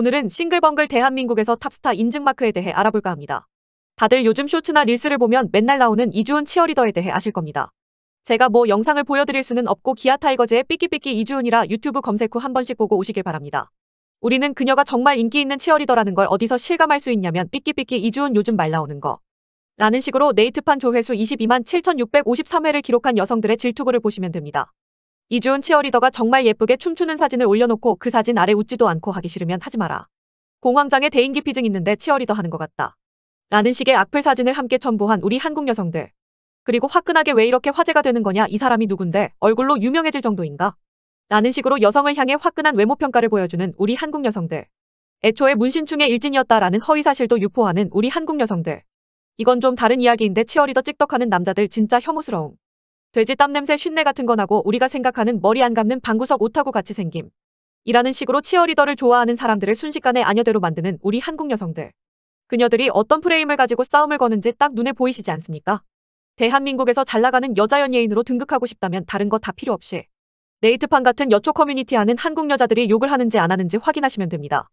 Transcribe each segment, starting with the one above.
오늘은 싱글벙글 대한민국에서 탑스타 인증마크에 대해 알아볼까 합니다. 다들 요즘 쇼츠나 릴스를 보면 맨날 나오는 이주은 치어리더에 대해 아실 겁니다. 제가 뭐 영상을 보여드릴 수는 없고 기아 타이거즈의 삐끼삐끼 이주은이라 유튜브 검색 후 한 번씩 보고 오시길 바랍니다. 우리는 그녀가 정말 인기 있는 치어리더라는 걸 어디서 실감할 수 있냐면 삐끼삐끼 이주은 요즘 말 나오는 거. 라는 식으로 네이트판 조회수 22만 7653회를 기록한 여성들의 질투구를 보시면 됩니다. 이주은 치어리더가 정말 예쁘게 춤추는 사진을 올려놓고 그 사진 아래 웃지도 않고 하기 싫으면 하지 마라. 공황장애 대인기 피증 있는데 치어리더 하는 것 같다. 라는 식의 악플 사진을 함께 첨부한 우리 한국 여성들. 그리고 화끈하게 왜 이렇게 화제가 되는 거냐 이 사람이 누군데 얼굴로 유명해질 정도인가? 라는 식으로 여성을 향해 화끈한 외모 평가를 보여주는 우리 한국 여성들. 애초에 문신충의 일진이었다라는 허위사실도 유포하는 우리 한국 여성들. 이건 좀 다른 이야기인데 치어리더 찍덕하는 남자들 진짜 혐오스러움. 돼지 땀 냄새 쉰내 같은 거 나고 우리가 생각하는 머리 안 감는 방구석 옷하고 같이 생김. 이라는 식으로 치어리더를 좋아하는 사람들을 순식간에 아녀대로 만드는 우리 한국 여성들. 그녀들이 어떤 프레임을 가지고 싸움을 거는지 딱 눈에 보이시지 않습니까? 대한민국에서 잘 나가는 여자 연예인으로 등극하고 싶다면 다른 거 다 필요 없이 네이트판 같은 여초 커뮤니티 하는 한국 여자들이 욕을 하는지 안 하는지 확인하시면 됩니다.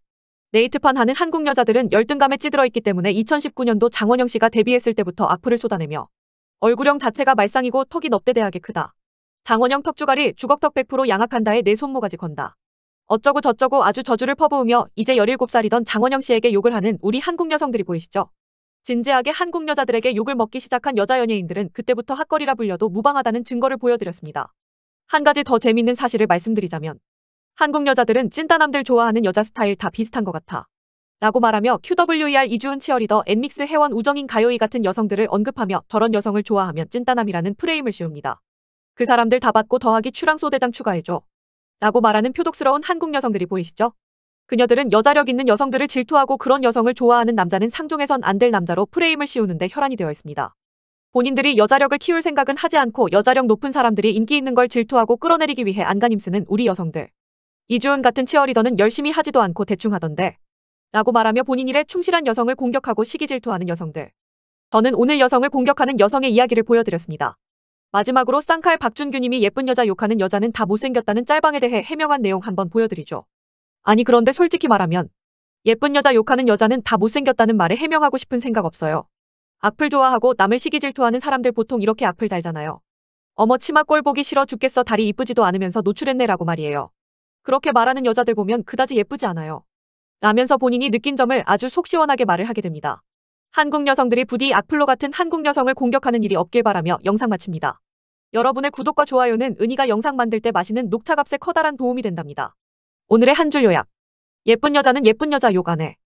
네이트판 하는 한국 여자들은 열등감에 찌들어 있기 때문에 2019년도 장원영 씨가 데뷔했을 때부터 악플을 쏟아내며 얼굴형 자체가 말상이고 턱이 넙대대하게 크다. 장원형 턱주갈이 주걱턱 100% 양악한다에 내 네 손모가지 건다. 어쩌고 저쩌고 아주 저주를 퍼부으며 이제 17살이던 장원영 씨에게 욕을 하는 우리 한국 여성들이 보이시죠? 진지하게 한국 여자들에게 욕을 먹기 시작한 여자 연예인들은 그때부터 학거리라 불려도 무방하다는 증거를 보여드렸습니다. 한 가지 더 재밌는 사실을 말씀드리자면 한국 여자들은 찐따남들 좋아하는 여자 스타일 다 비슷한 것 같아. 라고 말하며 QWER 이주은 치어리더 엔믹스 회원 우정인 가요이 같은 여성들을 언급하며 저런 여성을 좋아하면 찐따남이라는 프레임을 씌웁니다. 그 사람들 다 받고 더하기 출랑 소대장 추가해줘. 라고 말하는 표독스러운 한국 여성들이 보이시죠? 그녀들은 여자력 있는 여성들을 질투하고 그런 여성을 좋아하는 남자는 상종해선 안 될 남자로 프레임을 씌우는데 혈안이 되어 있습니다. 본인들이 여자력을 키울 생각은 하지 않고 여자력 높은 사람들이 인기 있는 걸 질투하고 끌어내리기 위해 안간힘쓰는 우리 여성들. 이주은 같은 치어리더는 열심히 하지도 않고 대충 하던데 라고 말하며 본인 일에 충실한 여성을 공격하고 시기 질투하는 여성들. 저는 오늘 여성을 공격하는 여성의 이야기를 보여드렸습니다. 마지막으로 쌍칼 박준규님이 예쁜 여자 욕하는 여자는 다 못생겼다는 짤방에 대해 해명한 내용 한번 보여드리죠. 아니 그런데 솔직히 말하면 예쁜 여자 욕하는 여자는 다 못생겼다는 말에 해명하고 싶은 생각 없어요. 악플 좋아하고 남을 시기 질투하는 사람들 보통 이렇게 악플 달잖아요. 어머 치마 꼴 보기 싫어 죽겠어 다리 이쁘지도 않으면서 노출했네라고 말이에요. 그렇게 말하는 여자들 보면 그다지 예쁘지 않아요. 라면서 본인이 느낀 점을 아주 속 시원하게 말을 하게 됩니다. 한국 여성들이 부디 악플로 같은 한국 여성을 공격하는 일이 없길 바라며 영상 마칩니다. 여러분의 구독과 좋아요는 은희가 영상 만들 때 마시는 녹차값에 커다란 도움이 된답니다. 오늘의 한 줄 요약. 예쁜 여자는 예쁜 여자 욕안 해.